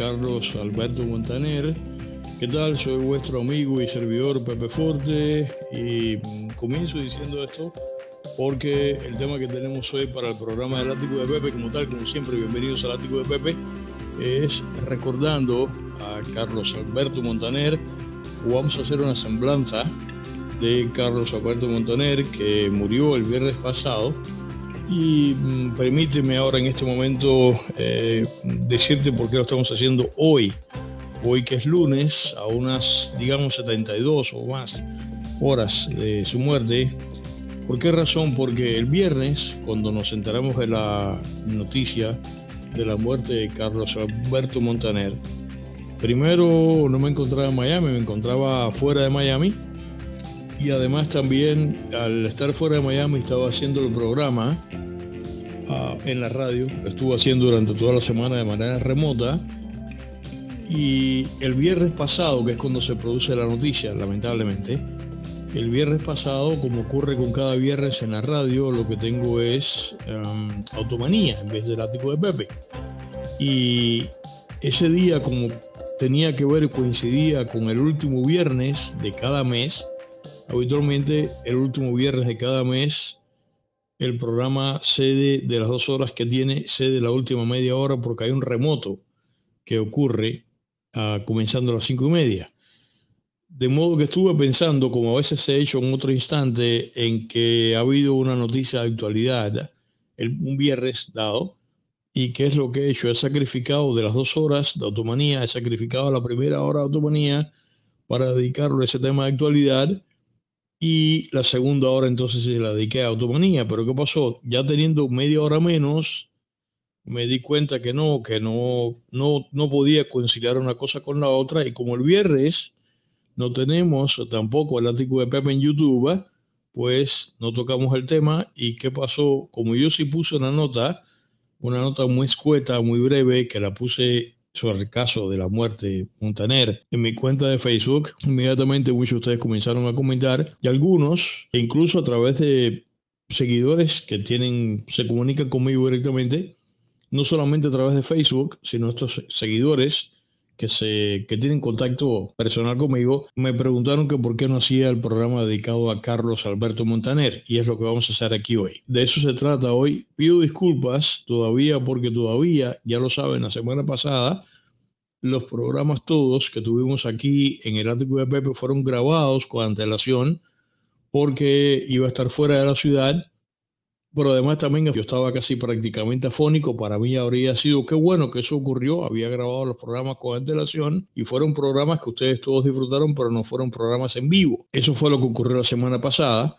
Carlos Alberto Montaner. ¿Qué tal? Soy vuestro amigo y servidor Pepe Forte y comienzo diciendo esto porque el tema que tenemos hoy para el programa del Ático de Pepe, como tal, como siempre, bienvenidos al Ático de Pepe, es recordando a Carlos Alberto Montaner, vamos a hacer una semblanza de Carlos Alberto Montaner que murió el viernes pasado y mm, permíteme ahora en este momento eh, decirte por qué lo estamos haciendo hoy. Hoy que es lunes, a unas, digamos, 72 o más horas de su muerte. ¿Por qué razón? Porque el viernes, cuando nos enteramos de la noticia de la muerte de Carlos Alberto Montaner, primero no me encontraba en Miami, me encontraba fuera de Miami. Y además también al estar fuera de Miami estaba haciendo el programa en la radio, estuvo haciendo durante toda la semana de manera remota. Y el viernes pasado, que es cuando se produce la noticia, lamentablemente, el viernes pasado, como ocurre con cada viernes en la radio, lo que tengo es em, automanía en vez del ático de Pepe. Y ese día, como tenía que ver, coincidía con el último viernes de cada mes, habitualmente el último viernes de cada mes el programa sede de las dos horas que tiene sede la última media hora porque hay un remoto que ocurre ah, comenzando a las cinco y media. De modo que estuve pensando, como a veces se ha hecho en otro instante, en que ha habido una noticia de actualidad el, un viernes dado, y qué es lo que he hecho. He sacrificado de las dos horas de automanía, he sacrificado la primera hora de automanía para dedicarlo a ese tema de actualidad y la segunda hora entonces se la dediqué a automanía. Pero ¿qué pasó? Ya teniendo media hora menos, me di cuenta que no, que no, no, no podía conciliar una cosa con la otra. Y como el viernes no tenemos tampoco el artículo de Pepe en YouTube, pues no tocamos el tema. ¿Y qué pasó? Como yo sí puse una nota, una nota muy escueta, muy breve, que la puse sobre el caso de la muerte de Montaner en mi cuenta de Facebook, inmediatamente muchos de ustedes comenzaron a comentar y algunos, e incluso a través de seguidores que tienen, se comunican conmigo directamente, no solamente a través de Facebook, sino estos seguidores que, tienen contacto personal conmigo, me preguntaron que por qué no hacía el programa dedicado a Carlos Alberto Montaner, y es lo que vamos a hacer aquí hoy. De eso se trata hoy. Pido disculpas todavía porque todavía, ya lo saben, la semana pasada los programas todos que tuvimos aquí en el ático de Pepe fueron grabados con antelación porque iba a estar fuera de la ciudad pero además también yo estaba casi prácticamente afónico, para mí habría sido qué bueno que eso ocurrió, había grabado los programas con antelación y fueron programas que ustedes todos disfrutaron, pero no fueron programas en vivo. Eso fue lo que ocurrió la semana pasada,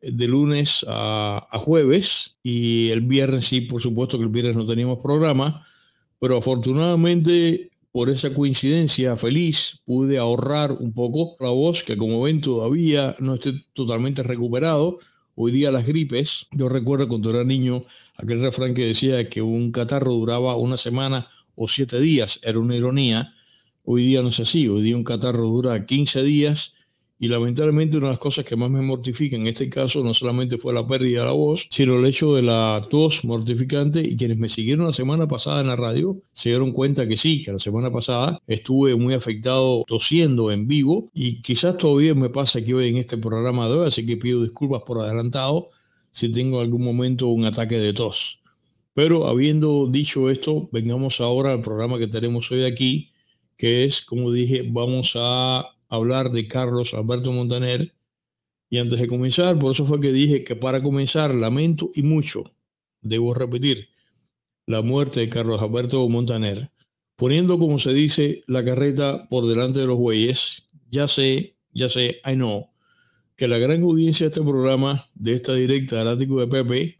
de lunes a, a jueves y el viernes sí, por supuesto que el viernes no teníamos programa, pero afortunadamente por esa coincidencia feliz pude ahorrar un poco la voz, que como ven todavía no esté totalmente recuperado, Hoy día las gripes, yo recuerdo cuando era niño aquel refrán que decía que un catarro duraba una semana o siete días, era una ironía. Hoy día no es así, hoy día un catarro dura 15 días y lamentablemente una de las cosas que más me mortifica en este caso no solamente fue la pérdida de la voz, sino el hecho de la tos mortificante y quienes me siguieron la semana pasada en la radio se dieron cuenta que sí, que la semana pasada estuve muy afectado tosiendo en vivo y quizás todavía me pasa que hoy en este programa de hoy, así que pido disculpas por adelantado si tengo algún momento un ataque de tos. Pero habiendo dicho esto, vengamos ahora al programa que tenemos hoy aquí, que es, como dije, vamos a hablar de Carlos Alberto Montaner. Y antes de comenzar, por eso fue que dije que para comenzar, lamento y mucho, debo repetir, la muerte de Carlos Alberto Montaner, poniendo, como se dice, la carreta por delante de los bueyes. Ya sé, ya sé, I know, que la gran audiencia de este programa, de esta directa del ático de Pepe,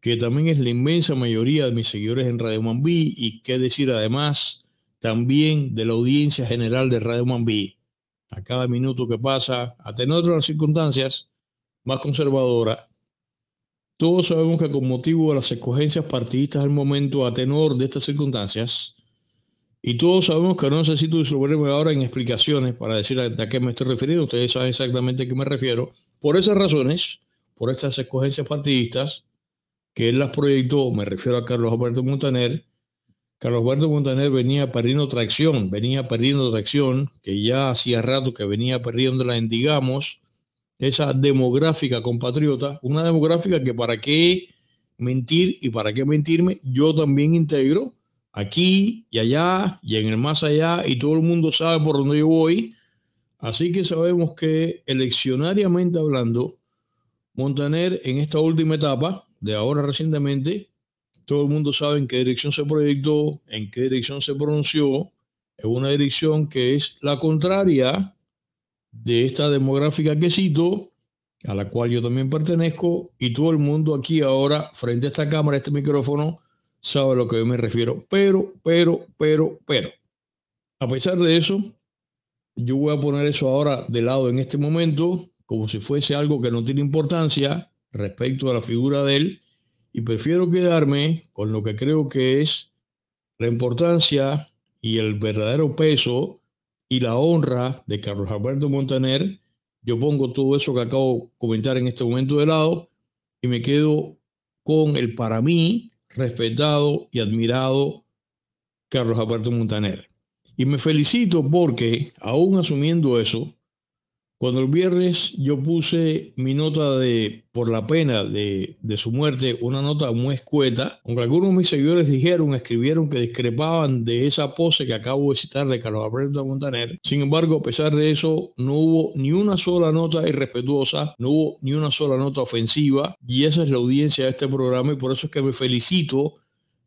que también es la inmensa mayoría de mis seguidores en Radio Mambí, y qué decir además, también de la audiencia general de Radio Mambí a cada minuto que pasa, a de las circunstancias más conservadora. Todos sabemos que con motivo de las escogencias partidistas del momento a tenor de estas circunstancias, y todos sabemos que no necesito disolverme ahora en explicaciones para decir a, a, qué me estoy refiriendo. Ustedes saben exactamente a qué me refiero. Por esas razones, por estas escogencias partidistas que él las proyectó, me refiero a Carlos Alberto Montaner, Carlos Alberto Montaner venía perdiendo tracción, venía perdiendo tracción, que ya hacía rato que venía perdiéndola la, digamos, esa demográfica compatriota, una demográfica que para qué mentir y para qué mentirme, yo también integro aquí y allá y en el más allá y todo el mundo sabe por dónde yo voy. Así que sabemos que eleccionariamente hablando, Montaner en esta última etapa de ahora recientemente todo el mundo sabe en qué dirección se proyectó, en qué dirección se pronunció. Es una dirección que es la contraria de esta demográfica que cito, a la cual yo también pertenezco, y todo el mundo aquí ahora, frente a esta cámara, este micrófono, sabe a lo que yo me refiero. Pero, pero, pero, pero. A pesar de eso, yo voy a poner eso ahora de lado en este momento, como si fuese algo que no tiene importancia respecto a la figura de él, y prefiero quedarme con lo que creo que es la importancia y el verdadero peso y la honra de Carlos Alberto Montaner. Yo pongo todo eso que acabo de comentar en este momento de lado y me quedo con el para mí respetado y admirado Carlos Alberto Montaner. Y me felicito porque, aún asumiendo eso, cuando el viernes yo puse mi nota de por la pena de, su muerte, una nota muy escueta, aunque algunos de mis seguidores dijeron, escribieron que discrepaban de esa pose que acabo de citar de Carlos Alberto Montaner. Sin embargo, a pesar de eso, no hubo ni una sola nota irrespetuosa, no hubo ni una sola nota ofensiva, y esa es la audiencia de este programa, y por eso es que me felicito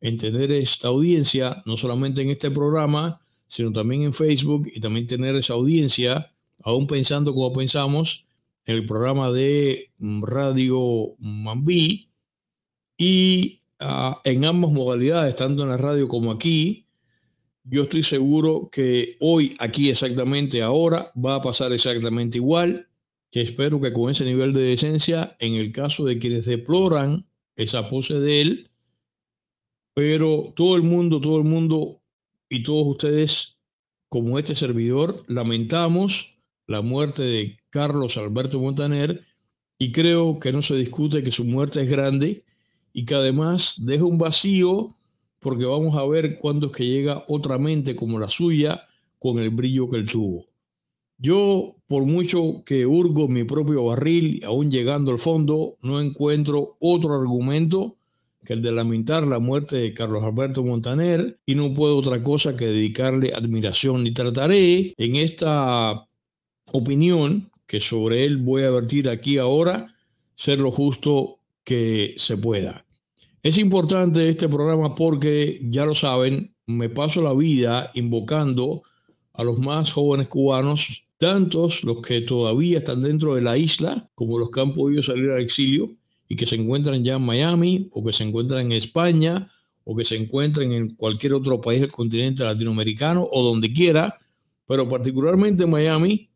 en tener esta audiencia, no solamente en este programa, sino también en Facebook y también tener esa audiencia aún pensando como pensamos, en el programa de Radio Mambi y ah, en ambas modalidades, tanto en la radio como aquí, yo estoy seguro que hoy, aquí exactamente ahora, va a pasar exactamente igual, que espero que con ese nivel de decencia, en el caso de quienes deploran esa pose de él, pero todo el mundo, todo el mundo y todos ustedes, como este servidor, lamentamos la muerte de Carlos Alberto Montaner y creo que no se discute que su muerte es grande y que además deja un vacío porque vamos a ver cuándo es que llega otra mente como la suya con el brillo que él tuvo. Yo, por mucho que urgo mi propio barril, aún llegando al fondo, no encuentro otro argumento que el de lamentar la muerte de Carlos Alberto Montaner y no puedo otra cosa que dedicarle admiración y trataré en esta opinión que sobre él voy a vertir aquí ahora, ser lo justo que se pueda. Es importante este programa porque, ya lo saben, me paso la vida invocando a los más jóvenes cubanos, tantos los que todavía están dentro de la isla como los que han podido salir al exilio y que se encuentran ya en Miami o que se encuentran en España o que se encuentran en cualquier otro país del continente latinoamericano o donde quiera, pero particularmente Miami,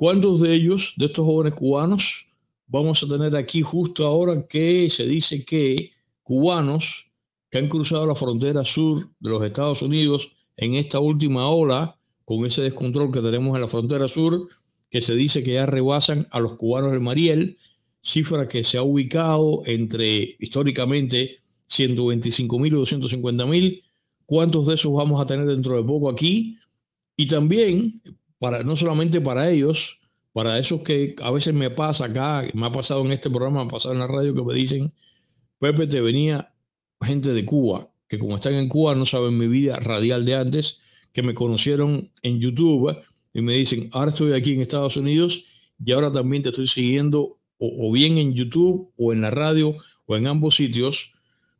¿Cuántos de ellos, de estos jóvenes cubanos, vamos a tener aquí justo ahora que se dice que cubanos que han cruzado la frontera sur de los Estados Unidos en esta última ola, con ese descontrol que tenemos en la frontera sur, que se dice que ya rebasan a los cubanos del Mariel, cifra que se ha ubicado entre históricamente 125 mil y 250 ¿Cuántos de esos vamos a tener dentro de poco aquí? Y también no solamente para ellos, para esos que a veces me pasa acá, me ha pasado en este programa, me ha pasado en la radio que me dicen, Pepe, te venía gente de Cuba, que como están en Cuba no saben mi vida radial de antes, que me conocieron en YouTube y me dicen, ahora estoy aquí en Estados Unidos y ahora también te estoy siguiendo o, bien en YouTube o en la radio o en ambos sitios.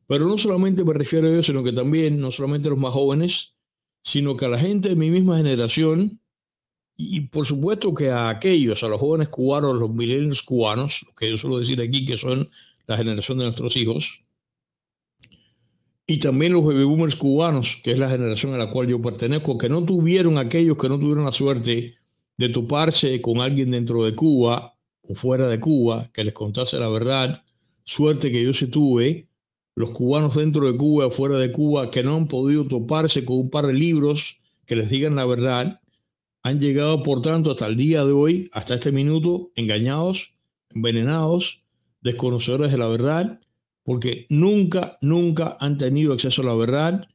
Pero no solamente me refiero a ellos, sino que también, no solamente a los más jóvenes, sino que a la gente de mi misma generación, y por supuesto que a aquellos, a los jóvenes cubanos, los millennials cubanos, que yo suelo decir aquí, que son la generación de nuestros hijos, y también los baby boomers cubanos, que es la generación a la cual yo pertenezco, que no tuvieron aquellos que no tuvieron la suerte de toparse con alguien dentro de Cuba o fuera de Cuba que les contase la verdad, suerte que yo sí tuve, los cubanos dentro de Cuba o fuera de Cuba que no han podido toparse con un par de libros que les digan la verdad, han llegado, por tanto, hasta el día de hoy, hasta este minuto, engañados, envenenados, desconocedores de la verdad, porque nunca, nunca han tenido acceso a la verdad,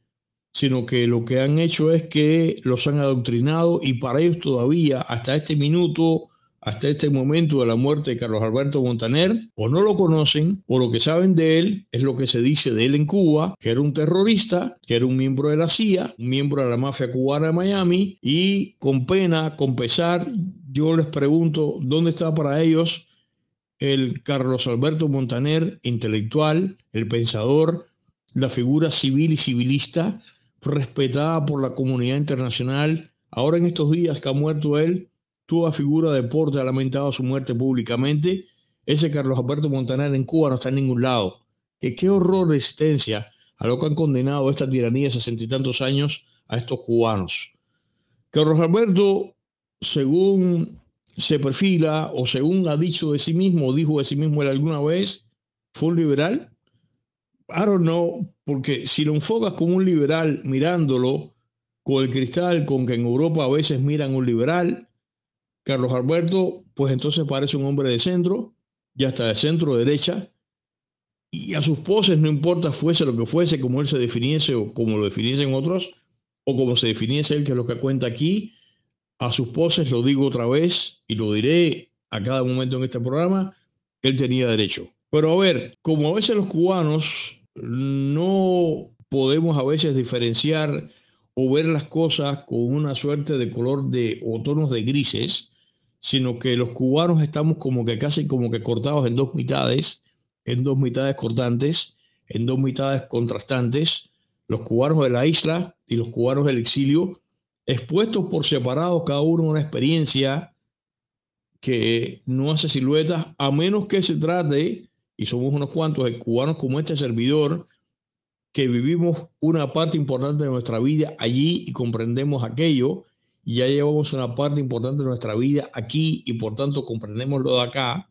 sino que lo que han hecho es que los han adoctrinado y para ellos todavía, hasta este minuto, hasta este momento de la muerte de Carlos Alberto Montaner, o no lo conocen, o lo que saben de él es lo que se dice de él en Cuba, que era un terrorista, que era un miembro de la CIA, un miembro de la mafia cubana de Miami, y con pena, con pesar, yo les pregunto, ¿dónde está para ellos el Carlos Alberto Montaner, intelectual, el pensador, la figura civil y civilista, respetada por la comunidad internacional? Ahora en estos días que ha muerto él, toda figura de porte ha lamentado su muerte públicamente. Ese Carlos Alberto Montaner en Cuba no está en ningún lado. Que qué horror resistencia a lo que han condenado esta tiranía de sesenta y tantos años a estos cubanos. Carlos Alberto, según se perfila o según ha dicho de sí mismo, dijo de sí mismo él alguna vez, fue un liberal. I don't know, porque si lo enfocas como un liberal mirándolo con el cristal con que en Europa a veces miran un liberal, Carlos Alberto, pues entonces parece un hombre de centro, ya está de centro derecha, y a sus poses, no importa fuese lo que fuese, como él se definiese o como lo definiesen otros, o como se definiese él, que es lo que cuenta aquí, a sus poses, lo digo otra vez y lo diré a cada momento en este programa, él tenía derecho. Pero a ver, como a veces los cubanos no podemos a veces diferenciar o ver las cosas con una suerte de color de o tonos de grises, sino que los cubanos estamos como que casi como que cortados en dos mitades, en dos mitades cortantes, en dos mitades contrastantes, los cubanos de la isla y los cubanos del exilio, expuestos por separado cada uno a una experiencia que no hace siluetas, a menos que se trate, y somos unos cuantos de cubanos como este servidor, que vivimos una parte importante de nuestra vida allí y comprendemos aquello, ya llevamos una parte importante de nuestra vida aquí y por tanto comprendemos lo de acá.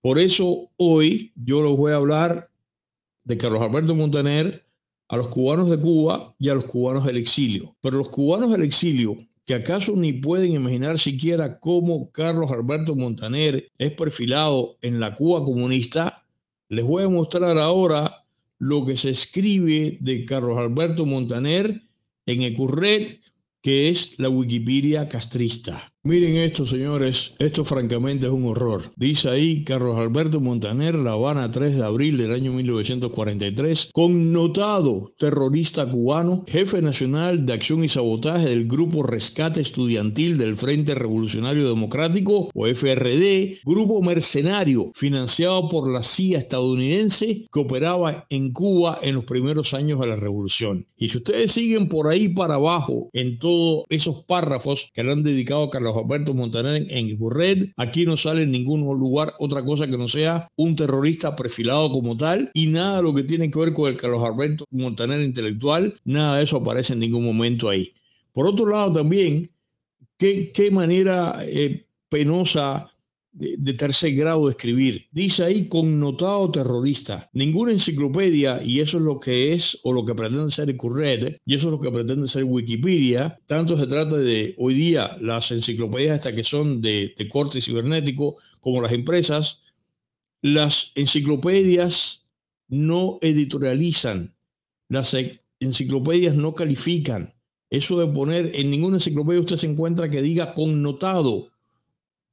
Por eso hoy yo les voy a hablar de Carlos Alberto Montaner, a los cubanos de Cuba y a los cubanos del exilio. Pero los cubanos del exilio, que acaso ni pueden imaginar siquiera cómo Carlos Alberto Montaner es perfilado en la Cuba comunista, les voy a mostrar ahora lo que se escribe de Carlos Alberto Montaner en Ecurret que es la Wikipedia castrista. Miren esto, señores, esto francamente es un horror. Dice ahí Carlos Alberto Montaner, La Habana, 3 de abril del año 1943, connotado terrorista cubano, jefe nacional de acción y sabotaje del Grupo Rescate Estudiantil del Frente Revolucionario Democrático, o FRD, grupo mercenario financiado por la CIA estadounidense que operaba en Cuba en los primeros años de la revolución. Y si ustedes siguen por ahí para abajo en todos esos párrafos que le han dedicado a Carlos Alberto Montaner en Gurred. Aquí no sale en ningún lugar otra cosa que no sea un terrorista perfilado como tal y nada de lo que tiene que ver con el Carlos Alberto Montaner intelectual, nada de eso aparece en ningún momento ahí. Por otro lado también, qué, qué manera eh, penosa de, tercer grado de escribir. Dice ahí connotado terrorista. Ninguna enciclopedia, y eso es lo que es o lo que pretende ser Curred, y eso es lo que pretende ser Wikipedia, tanto se trata de hoy día las enciclopedias hasta que son de, de corte cibernético como las empresas, las enciclopedias no editorializan, las enciclopedias no califican. Eso de poner en ninguna enciclopedia usted se encuentra que diga connotado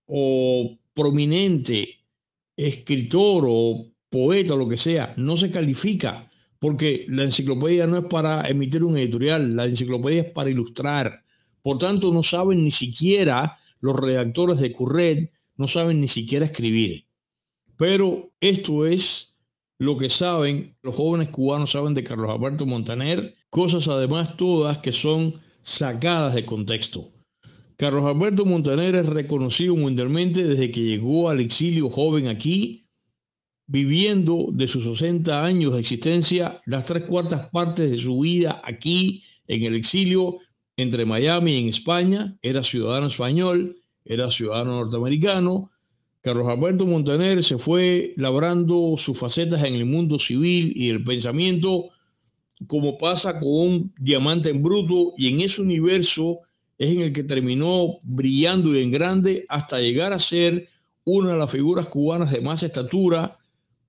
o prominente, escritor o poeta, lo que sea, no se califica, porque la enciclopedia no es para emitir un editorial, la enciclopedia es para ilustrar. Por tanto, no saben ni siquiera los redactores de Curret, no saben ni siquiera escribir. Pero esto es lo que saben, los jóvenes cubanos saben de Carlos Alberto Montaner, cosas además todas que son sacadas de contexto. Carlos Alberto Montaner es reconocido mundialmente desde que llegó al exilio joven aquí, viviendo de sus 60 años de existencia las tres cuartas partes de su vida aquí en el exilio entre Miami y en España. Era ciudadano español, era ciudadano norteamericano. Carlos Alberto Montaner se fue labrando sus facetas en el mundo civil y el pensamiento, como pasa con un diamante en bruto, y en ese universo es en el que terminó brillando y en grande hasta llegar a ser una de las figuras cubanas de más estatura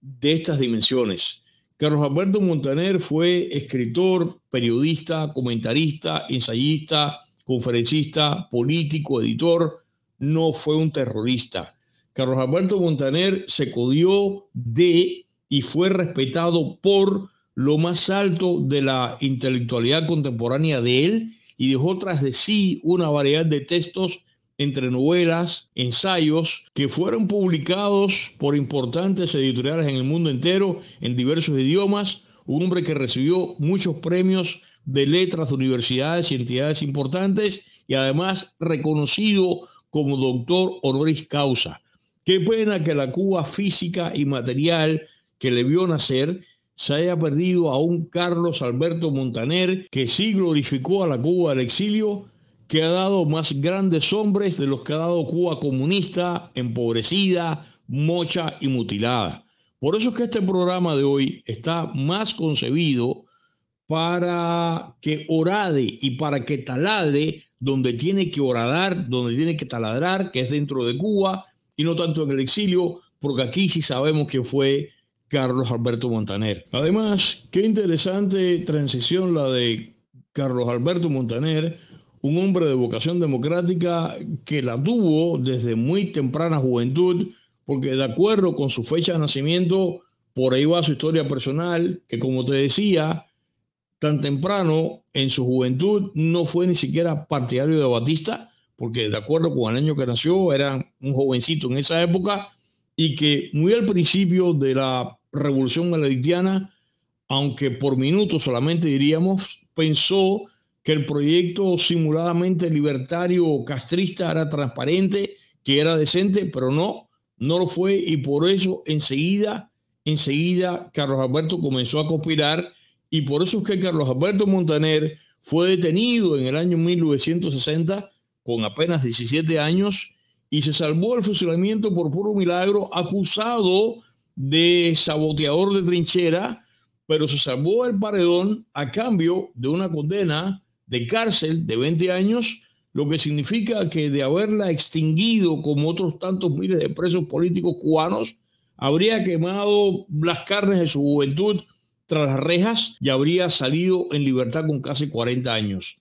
de estas dimensiones. Carlos Alberto Montaner fue escritor, periodista, comentarista, ensayista, conferencista, político, editor, no fue un terrorista. Carlos Alberto Montaner se codió de y fue respetado por lo más alto de la intelectualidad contemporánea de él y dejó tras de sí una variedad de textos entre novelas, ensayos, que fueron publicados por importantes editoriales en el mundo entero en diversos idiomas, un hombre que recibió muchos premios de letras de universidades y entidades importantes y además reconocido como doctor honoris causa. Qué pena que la Cuba física y material que le vio nacer se haya perdido a un Carlos Alberto Montaner que sí glorificó a la Cuba del exilio, que ha dado más grandes hombres de los que ha dado Cuba comunista, empobrecida, mocha y mutilada. Por eso es que este programa de hoy está más concebido para que orade y para que talade donde tiene que oradar, donde tiene que taladrar, que es dentro de Cuba y no tanto en el exilio, porque aquí sí sabemos que fue Carlos Alberto Montaner. Además, qué interesante transición la de Carlos Alberto Montaner, un hombre de vocación democrática que la tuvo desde muy temprana juventud, porque de acuerdo con su fecha de nacimiento, por ahí va su historia personal, que como te decía, tan temprano en su juventud no fue ni siquiera partidario de Batista, porque de acuerdo con el año que nació, era un jovencito en esa época, y que muy al principio de la revolución malediana, aunque por minutos solamente diríamos, pensó que el proyecto simuladamente libertario o castrista era transparente, que era decente, pero no, no lo fue y por eso enseguida, enseguida Carlos Alberto comenzó a conspirar y por eso es que Carlos Alberto Montaner fue detenido en el año 1960 con apenas 17 años y se salvó el fusilamiento por puro milagro, acusado de saboteador de trinchera, pero se salvó el paredón a cambio de una condena de cárcel de 20 años, lo que significa que de haberla extinguido como otros tantos miles de presos políticos cubanos, habría quemado las carnes de su juventud tras las rejas y habría salido en libertad con casi 40 años.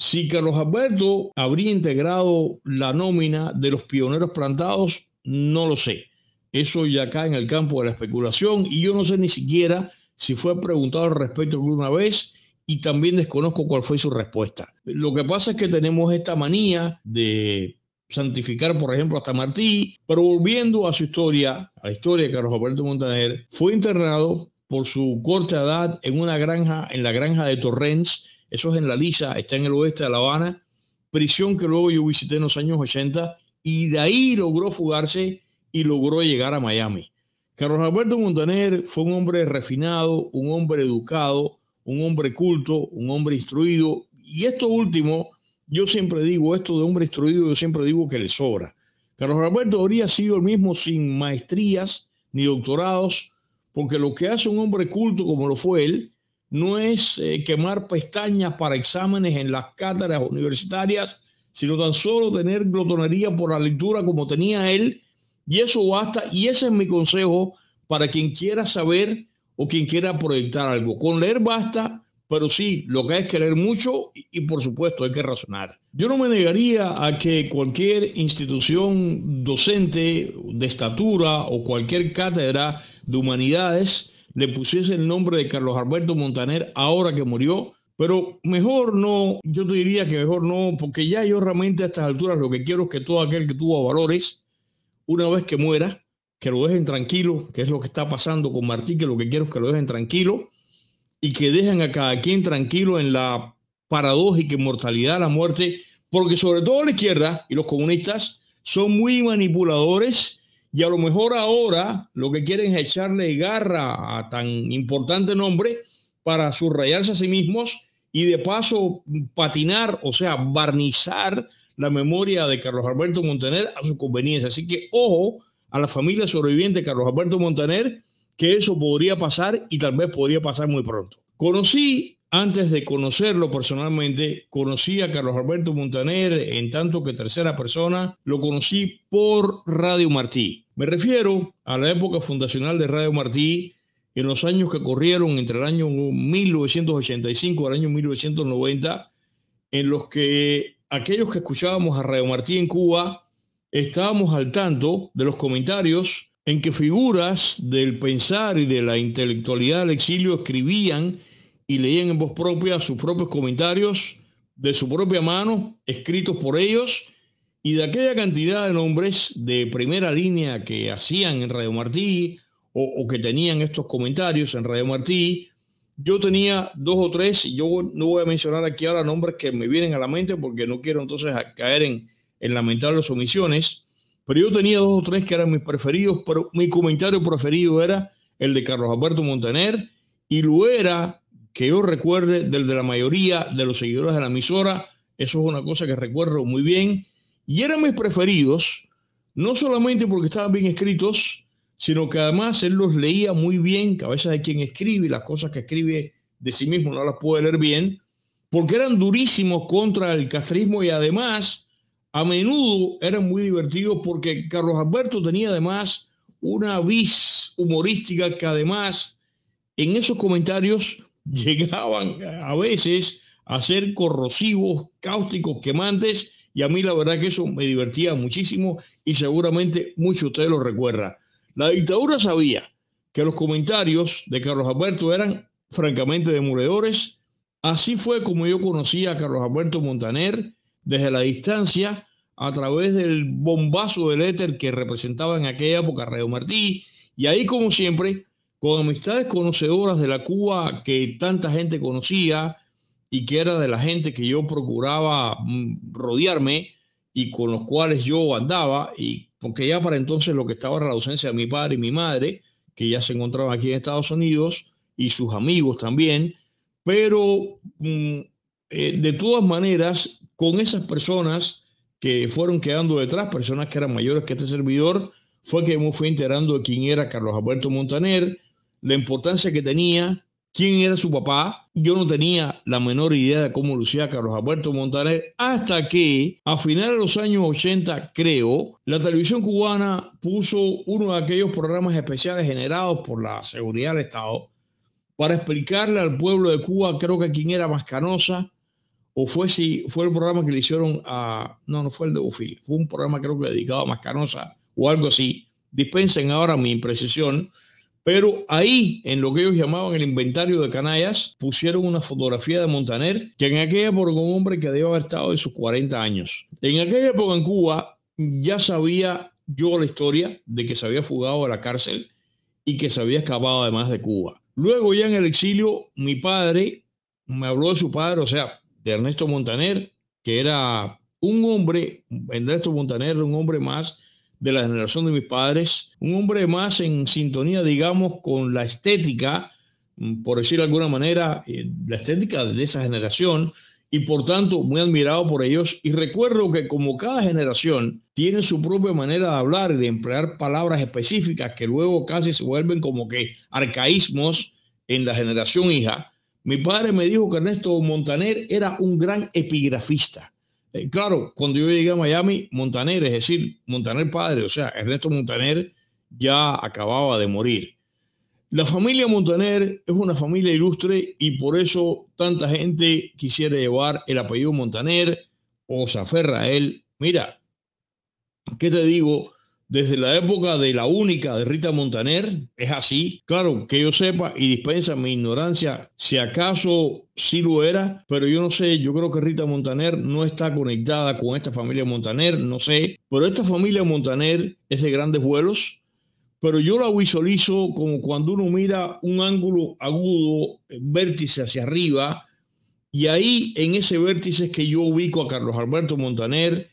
Si Carlos Alberto habría integrado la nómina de los pioneros plantados, no lo sé. Eso ya cae en el campo de la especulación y yo no sé ni siquiera si fue preguntado al respecto alguna vez y también desconozco cuál fue su respuesta. Lo que pasa es que tenemos esta manía de santificar, por ejemplo, hasta Martí, pero volviendo a su historia, a la historia de Carlos Alberto Montaner, fue internado por su corta edad en una granja, en la granja de Torrens, eso es en La Lisa, está en el oeste de La Habana, prisión que luego yo visité en los años 80 y de ahí logró fugarse y logró llegar a Miami. Carlos Alberto Montaner fue un hombre refinado, un hombre educado, un hombre culto, un hombre instruido. Y esto último, yo siempre digo, esto de hombre instruido, yo siempre digo que le sobra. Carlos Alberto habría sido el mismo sin maestrías ni doctorados, porque lo que hace un hombre culto como lo fue él no es eh, quemar pestañas para exámenes en las cátedras universitarias, sino tan solo tener glotonería por la lectura como tenía él. Y eso basta. Y ese es mi consejo para quien quiera saber o quien quiera proyectar algo. Con leer basta, pero sí, lo que hay es querer mucho y por supuesto hay que razonar. Yo no me negaría a que cualquier institución docente de estatura o cualquier cátedra de humanidades le pusiese el nombre de Carlos Alberto Montaner ahora que murió, pero mejor no, yo te diría que mejor no, porque ya yo realmente a estas alturas lo que quiero es que todo aquel que tuvo valores, una vez que muera, que lo dejen tranquilo, que es lo que está pasando con Martí, que lo que quiero es que lo dejen tranquilo y que dejen a cada quien tranquilo en la paradójica inmortalidad de la muerte, porque sobre todo la izquierda y los comunistas son muy manipuladores y a lo mejor ahora lo que quieren es echarle garra a tan importante nombre para subrayarse a sí mismos y de paso patinar, o sea, barnizar la memoria de Carlos Alberto Montaner a su conveniencia. Así que ojo a la familia sobreviviente Carlos Alberto Montaner, que eso podría pasar y tal vez podría pasar muy pronto. Conocí antes de conocerlo personalmente, conocí a Carlos Alberto Montaner en tanto que tercera persona, lo conocí por Radio Martí. Me refiero a la época fundacional de Radio Martí en los años que corrieron entre el año 1985 al año 1990, en los que aquellos que escuchábamos a Radio Martí en Cuba estábamos al tanto de los comentarios en que figuras del pensar y de la intelectualidad del exilio escribían y leían en voz propia sus propios comentarios de su propia mano, escritos por ellos, y de aquella cantidad de nombres de primera línea que hacían en Radio Martí o, que tenían estos comentarios en Radio Martí, yo tenía dos o tres, y yo no voy a mencionar aquí ahora nombres que me vienen a la mente porque no quiero entonces caer en, en lamentables omisiones, pero yo tenía dos o tres que eran mis preferidos, pero mi comentario preferido era el de Carlos Alberto Montaner y lo era que yo recuerde del de la mayoría de los seguidores de la emisora. Eso es una cosa que recuerdo muy bien. Y eran mis preferidos, no solamente porque estaban bien escritos, sino que además él los leía muy bien, cabeza de quien escribe y las cosas que escribe de sí mismo no las puede leer bien, porque eran durísimos contra el castrismo y además a menudo eran muy divertidos porque Carlos Alberto tenía además una vis humorística que además en esos comentarios llegaban a veces a ser corrosivos, cáusticos, quemantes, y a mí la verdad que eso me divertía muchísimo y seguramente muchos de ustedes lo recuerdan. La dictadura sabía que los comentarios de Carlos Alberto eran francamente demoledores. Así fue como yo conocí a Carlos Alberto Montaner desde la distancia a través del bombazo del éter que representaba en aquella época Radio Martí. Y ahí, como siempre, con amistades conocedoras de la Cuba que tanta gente conocía y que era de la gente que yo procuraba mm, rodearme y con los cuales yo andaba, y porque ya para entonces lo que estaba era la ausencia de mi padre y mi madre, que ya se encontraban aquí en Estados Unidos, y sus amigos también, pero mm, eh, de todas maneras, con esas personas que fueron quedando detrás, personas que eran mayores que este servidor, fue que me fui enterando de quién era Carlos Alberto Montaner, la importancia que tenía, quién era su papá. Yo no tenía la menor idea de cómo lucía Carlos Alberto Montaner hasta que a finales de los años 80, creo, la televisión cubana puso uno de aquellos programas especiales generados por la seguridad del Estado para explicarle al pueblo de Cuba, creo que quién era Mascanosa, o fue si fue el programa que le hicieron a. No, no fue el de Bufi, fue un programa creo que dedicado a Mascanosa o algo así. Dispensen ahora mi imprecisión pero ahí, en lo que ellos llamaban el inventario de canallas, pusieron una fotografía de Montaner, que en aquella época un hombre que debía haber estado de sus 40 años. En aquella época en Cuba ya sabía yo la historia de que se había fugado a la cárcel y que se había escapado además de Cuba. Luego ya en el exilio, mi padre me habló de su padre, o sea, de Ernesto Montaner, que era un hombre, Ernesto Montaner era un hombre más de la generación de mis padres, un hombre más en sintonía, digamos, con la estética, mm, por decir de alguna manera, eh, la estética de esa generación, y por tanto muy admirado por ellos. Y recuerdo que como cada generación tiene su propia manera de hablar y de emplear palabras específicas que luego casi se vuelven como que arcaísmos en la generación hija, mi padre me dijo que Ernesto Montaner era un gran epigrafista. Eh, claro, cuando yo llegué a Miami, Montaner, es decir, Montaner padre, o sea, Ernesto Montaner ya acababa de morir. La familia Montaner es una familia ilustre y por eso tanta gente quisiera llevar el apellido Montaner o se aferra él. Mira, ¿qué te digo? desde la época de la única de Rita Montaner, es así. Claro, que yo sepa y dispensa mi ignorancia, si acaso sí lo era, pero yo no sé, yo creo que Rita Montaner no está conectada con esta familia Montaner, no sé, pero esta familia Montaner es de grandes vuelos, pero yo la visualizo como cuando uno mira un ángulo agudo, eh, vértice hacia arriba, y ahí en ese vértice es que yo ubico a Carlos Alberto Montaner,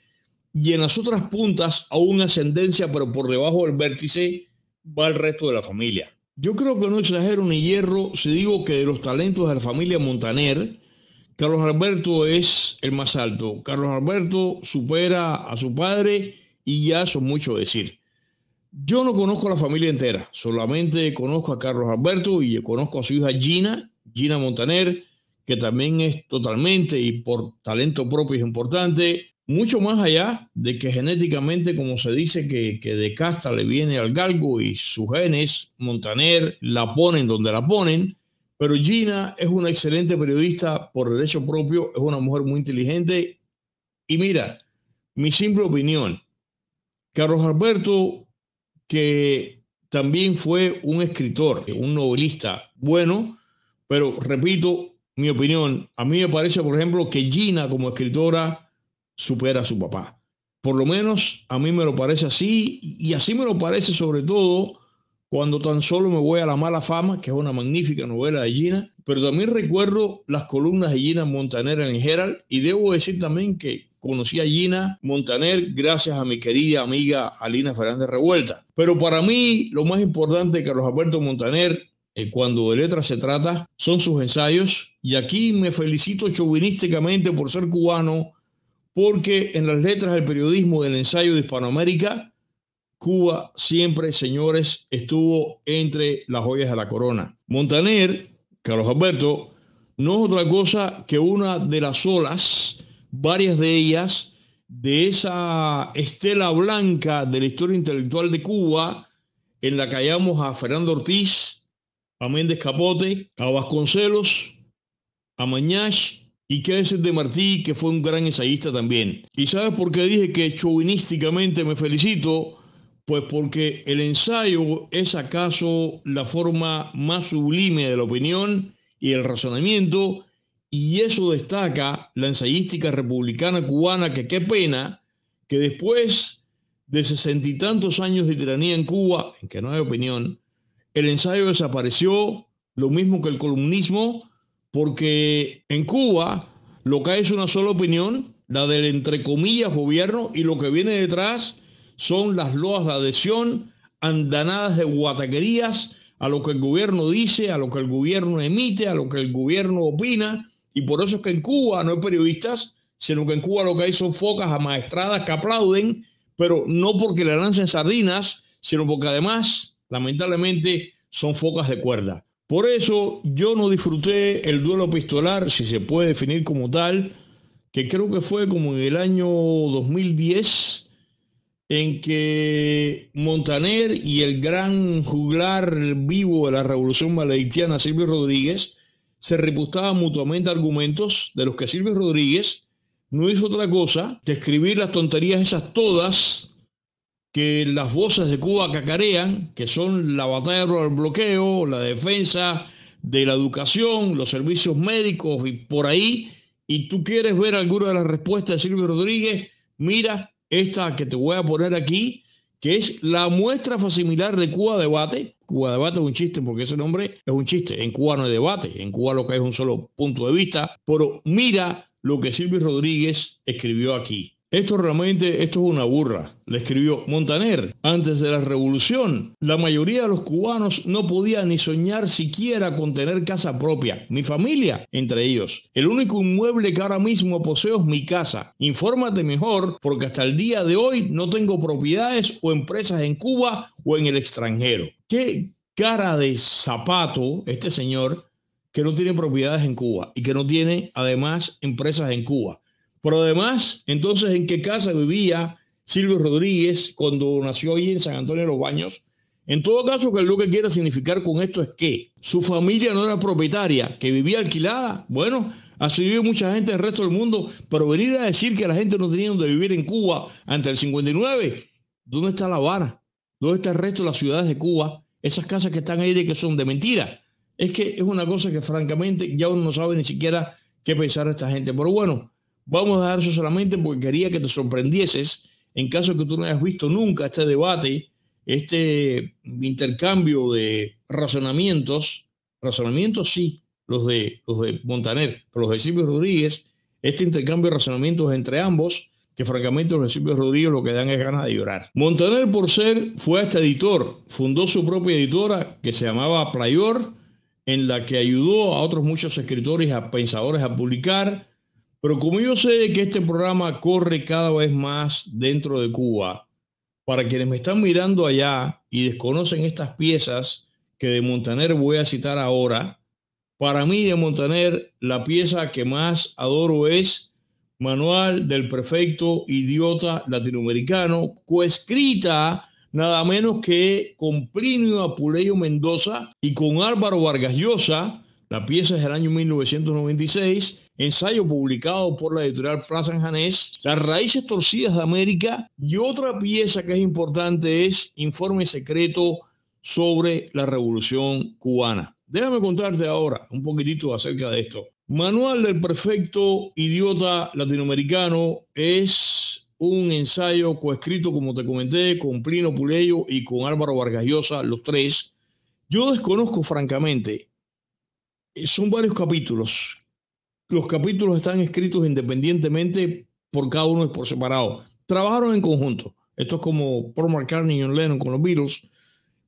y en las otras puntas aún ascendencia, pero por debajo del vértice va el resto de la familia. Yo creo que no exagero ni hierro si digo que de los talentos de la familia Montaner, Carlos Alberto es el más alto. Carlos Alberto supera a su padre y ya son mucho decir. Yo no conozco a la familia entera, solamente conozco a Carlos Alberto y conozco a su hija Gina, Gina Montaner, que también es totalmente y por talento propio es importante, mucho más allá de que genéticamente, como se dice, que, de casta le viene al galgo y sus genes, Montaner, la ponen donde la ponen, pero Gina es una excelente periodista por derecho propio, es una mujer muy inteligente y mira, mi simple opinión, Carlos Alberto, que también fue un escritor, un novelista bueno, pero repito mi opinión, a mí me parece, por ejemplo, que Gina como escritora supera a su papá. Por lo menos a mí me lo parece así y así me lo parece sobre todo cuando tan solo me voy a La Mala Fama, que es una magnífica novela de Gina, pero también recuerdo las columnas de Gina Montaner en el Herald y debo decir también que conocí a Gina Montaner gracias a mi querida amiga Alina Fernández Revuelta. Pero para mí lo más importante que Carlos Alberto Montaner eh, cuando de letras se trata son sus ensayos y aquí me felicito chauvinísticamente por ser cubano porque en las letras del periodismo del ensayo de Hispanoamérica, Cuba siempre, señores, estuvo entre las joyas de la corona. Montaner, Carlos Alberto, no es otra cosa que una de las olas, varias de ellas, de esa estela blanca de la historia intelectual de Cuba, en la que hallamos a Fernando Ortiz, a Méndez Capote, a Vasconcelos, a Mañas. ¿Y qué el de Martí, que fue un gran ensayista también? ¿Y sabes por qué dije que chauvinísticamente me felicito? Pues porque el ensayo es acaso la forma más sublime de la opinión y el razonamiento, y eso destaca la ensayística republicana cubana, que qué pena que después de sesenta y tantos años de tiranía en Cuba, en que no hay opinión, el ensayo desapareció, lo mismo que el columnismo, porque en Cuba lo que hay es una sola opinión, la del entre comillas gobierno, y lo que viene detrás son las loas de adhesión, andanadas de guataquerías a lo que el gobierno dice, a lo que el gobierno emite, a lo que el gobierno opina. Y por eso es que en Cuba no hay periodistas, sino que en Cuba lo que hay son focas amaestradas que aplauden, pero no porque le lancen sardinas, sino porque además, lamentablemente, son focas de cuerda. Por eso yo no disfruté el duelo epistolar, si se puede definir como tal, que creo que fue como en el año 2010, en que Montaner y el gran juglar vivo de la Revolución Valenciana Silvio Rodríguez, se reputaban mutuamente argumentos de los que Silvio Rodríguez no hizo otra cosa que escribir las tonterías esas todas que las voces de Cuba cacarean, que son la batalla del bloqueo, la defensa de la educación, los servicios médicos y por ahí, y tú quieres ver alguna de las respuestas de Silvio Rodríguez, mira esta que te voy a poner aquí, que es la muestra facimilar de Cuba Debate. Cuba Debate es un chiste porque ese nombre es un chiste. En Cuba no hay debate, en Cuba lo que hay es un solo punto de vista, pero mira lo que Silvio Rodríguez escribió aquí. Esto realmente, esto es una burra. le escribió Montaner. Antes de la revolución, la mayoría de los cubanos no podía ni soñar siquiera con tener casa propia, mi familia entre ellos. El único inmueble que ahora mismo poseo es mi casa. Infórmate mejor porque hasta el día de hoy no tengo propiedades o empresas en Cuba o en el extranjero. ¿Qué cara de zapato este señor que no tiene propiedades en Cuba y que no tiene además empresas en Cuba? Pero además, entonces, ¿en qué casa vivía Silvio Rodríguez cuando nació ahí en San Antonio de los Baños? En todo caso, que lo que quiera significar con esto es que su familia no era propietaria, que vivía alquilada. Bueno, así vive mucha gente el resto del mundo, pero venir a decir que la gente no tenía donde vivir en Cuba antes del 59, ¿dónde está La Habana? ¿Dónde está el resto de las ciudades de Cuba? Esas casas que están ahí de que son de mentira. Es que es una cosa que francamente ya uno no sabe ni siquiera qué pensar de esta gente. Pero bueno, Vamos a dar eso solamente porque quería que te sorprendieses en caso que tú no hayas visto nunca este debate, este intercambio de razonamientos, razonamientos sí, los de, los de Montaner, los de Silvio Rodríguez, este intercambio de razonamientos entre ambos, que francamente los de Silvio Rodríguez lo que dan es ganas de llorar. Montaner, por ser, fue hasta editor, fundó su propia editora que se llamaba Playor, en la que ayudó a otros muchos escritores, a pensadores a publicar, pero como yo sé que este programa corre cada vez más dentro de Cuba, para quienes me están mirando allá y desconocen estas piezas que de Montaner voy a citar ahora, para mí de Montaner la pieza que más adoro es Manual del prefecto Idiota Latinoamericano, coescrita nada menos que con Plinio Apuleyo Mendoza y con Álvaro Vargas Llosa. La pieza es del año 1996 ensayo publicado por la editorial Plaza Janés, Las raíces torcidas de América y otra pieza que es importante es Informe Secreto sobre la Revolución Cubana. Déjame contarte ahora un poquitito acerca de esto. Manual del Perfecto Idiota Latinoamericano es un ensayo coescrito, como te comenté, con Plino Puleyo y con Álvaro Vargas Llosa, los tres. Yo desconozco francamente, son varios capítulos los capítulos están escritos independientemente por cada uno y por separado. Trabajaron en conjunto. Esto es como Paul McCartney y John Lennon con los Beatles.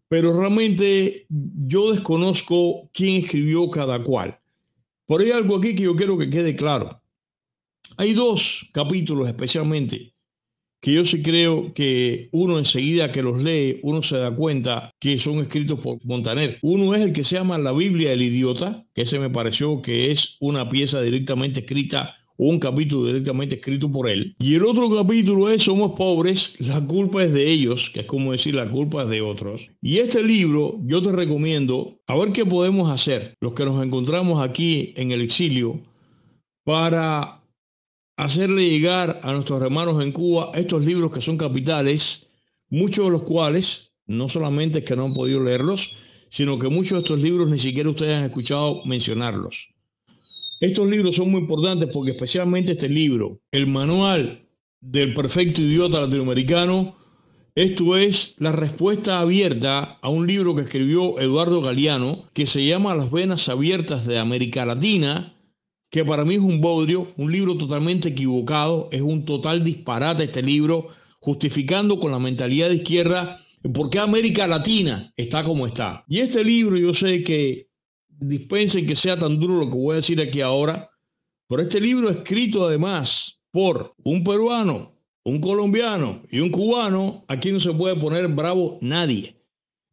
Pero realmente yo desconozco quién escribió cada cual. Por ahí algo aquí que yo quiero que quede claro. Hay dos capítulos especialmente que yo sí creo que uno enseguida que los lee, uno se da cuenta que son escritos por Montaner. Uno es el que se llama La Biblia del Idiota, que se me pareció que es una pieza directamente escrita un capítulo directamente escrito por él. Y el otro capítulo es Somos pobres, la culpa es de ellos, que es como decir la culpa es de otros. Y este libro yo te recomiendo a ver qué podemos hacer los que nos encontramos aquí en el exilio para hacerle llegar a nuestros hermanos en Cuba estos libros que son capitales, muchos de los cuales no solamente es que no han podido leerlos, sino que muchos de estos libros ni siquiera ustedes han escuchado mencionarlos. Estos libros son muy importantes porque especialmente este libro, el manual del perfecto idiota latinoamericano, esto es la respuesta abierta a un libro que escribió Eduardo Galeano que se llama Las venas abiertas de América Latina que para mí es un bodrio, un libro totalmente equivocado, es un total disparate este libro, justificando con la mentalidad de izquierda por qué América Latina está como está. Y este libro, yo sé que dispensen que sea tan duro lo que voy a decir aquí ahora, pero este libro escrito además por un peruano, un colombiano y un cubano, aquí no se puede poner bravo nadie.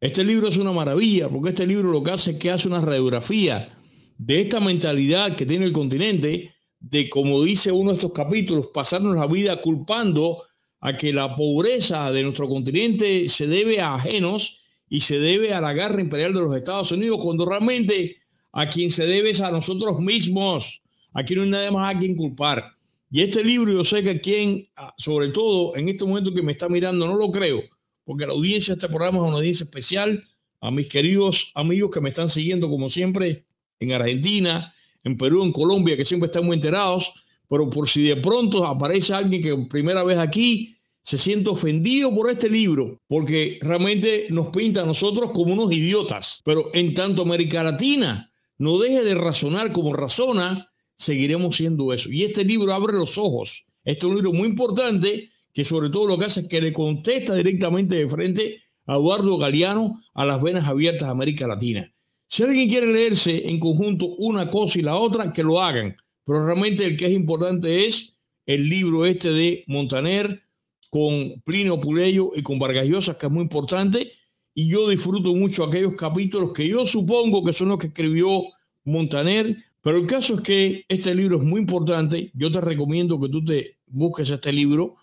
Este libro es una maravilla, porque este libro lo que hace es que hace una radiografía de esta mentalidad que tiene el continente de, como dice uno de estos capítulos, pasarnos la vida culpando a que la pobreza de nuestro continente se debe a ajenos y se debe a la guerra imperial de los Estados Unidos, cuando realmente a quien se debe es a nosotros mismos. Aquí no hay nada más a quien culpar. Y este libro yo sé que quien, ah, sobre todo en este momento que me está mirando, no lo creo, porque la audiencia de este programa es una audiencia especial. A mis queridos amigos que me están siguiendo, como siempre, en Argentina, en Perú, en Colombia, que siempre están muy enterados, pero por si de pronto aparece alguien que primera vez aquí se siente ofendido por este libro, porque realmente nos pinta a nosotros como unos idiotas. Pero en tanto América Latina no deje de razonar como razona, seguiremos siendo eso. Y este libro abre los ojos. Este es un libro muy importante que sobre todo lo que hace es que le contesta directamente de frente a Eduardo Galeano a las venas abiertas de América Latina. Si alguien quiere leerse en conjunto una cosa y la otra, que lo hagan. Pero realmente el que es importante es el libro este de Montaner con Plinio Puleyo y con Vargas Llosa, que es muy importante. Y yo disfruto mucho aquellos capítulos que yo supongo que son los que escribió Montaner. Pero el caso es que este libro es muy importante. Yo te recomiendo que tú te busques este libro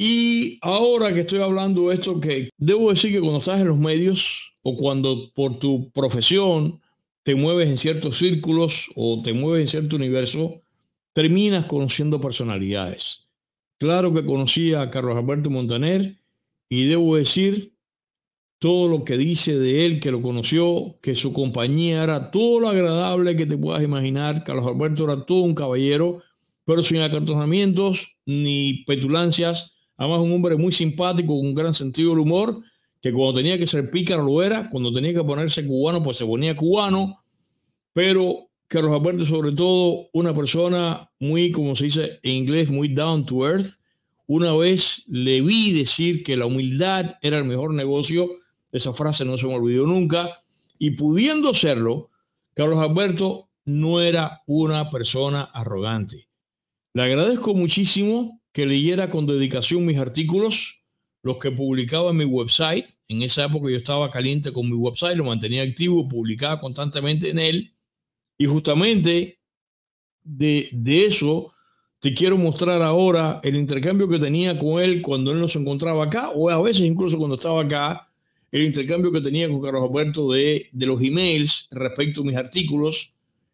y ahora que estoy hablando de esto, que debo decir que cuando estás en los medios o cuando por tu profesión te mueves en ciertos círculos o te mueves en cierto universo, terminas conociendo personalidades. Claro que conocí a Carlos Alberto Montaner y debo decir todo lo que dice de él, que lo conoció, que su compañía era todo lo agradable que te puedas imaginar. Carlos Alberto era todo un caballero, pero sin acartonamientos ni petulancias, Además, un hombre muy simpático, con un gran sentido del humor, que cuando tenía que ser pícaro lo era, cuando tenía que ponerse cubano, pues se ponía cubano. Pero Carlos Alberto, sobre todo, una persona muy, como se dice en inglés, muy down to earth. Una vez le vi decir que la humildad era el mejor negocio. Esa frase no se me olvidó nunca. Y pudiendo hacerlo, Carlos Alberto no era una persona arrogante. Le agradezco muchísimo que leyera con dedicación mis artículos, los que publicaba en mi website. En esa época yo estaba caliente con mi website, lo mantenía activo, publicaba constantemente en él. Y justamente de, de eso te quiero mostrar ahora el intercambio que tenía con él cuando él nos encontraba acá, o a veces incluso cuando estaba acá, el intercambio que tenía con Carlos Alberto de, de los emails respecto a mis artículos,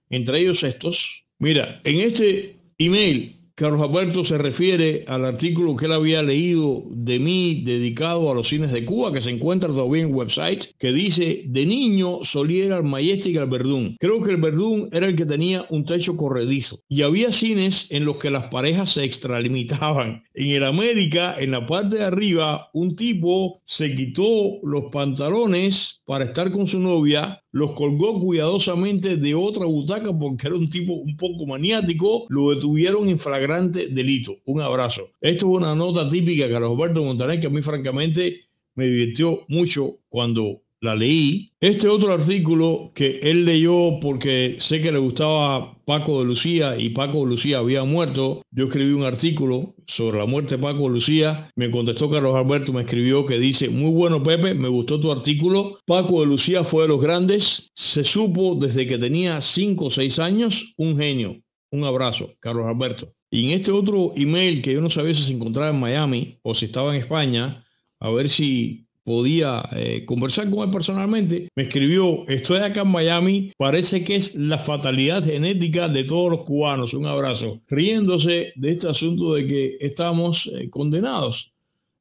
entre ellos estos. Mira, en este email Carlos Alberto se refiere al artículo que él había leído de mí dedicado a los cines de Cuba, que se encuentra todavía en website, que dice, de niño solía ir al Majestic al Verdún. Creo que el Verdún era el que tenía un techo corredizo. Y había cines en los que las parejas se extralimitaban. En el América, en la parte de arriba, un tipo se quitó los pantalones para estar con su novia los colgó cuidadosamente de otra butaca porque era un tipo un poco maniático, lo detuvieron en flagrante delito. Un abrazo. Esto es una nota típica, Carlos Roberto Montaner, que a mí francamente me divirtió mucho cuando la leí. Este otro artículo que él leyó porque sé que le gustaba Paco de Lucía y Paco de Lucía había muerto. Yo escribí un artículo sobre la muerte de Paco de Lucía. Me contestó Carlos Alberto, me escribió que dice, muy bueno Pepe, me gustó tu artículo. Paco de Lucía fue de los grandes. Se supo desde que tenía 5 o 6 años, un genio. Un abrazo, Carlos Alberto. Y en este otro email que yo no sabía si se encontraba en Miami o si estaba en España, a ver si podía eh, conversar con él personalmente, me escribió, estoy acá en Miami, parece que es la fatalidad genética de todos los cubanos, un abrazo, riéndose de este asunto de que estamos eh, condenados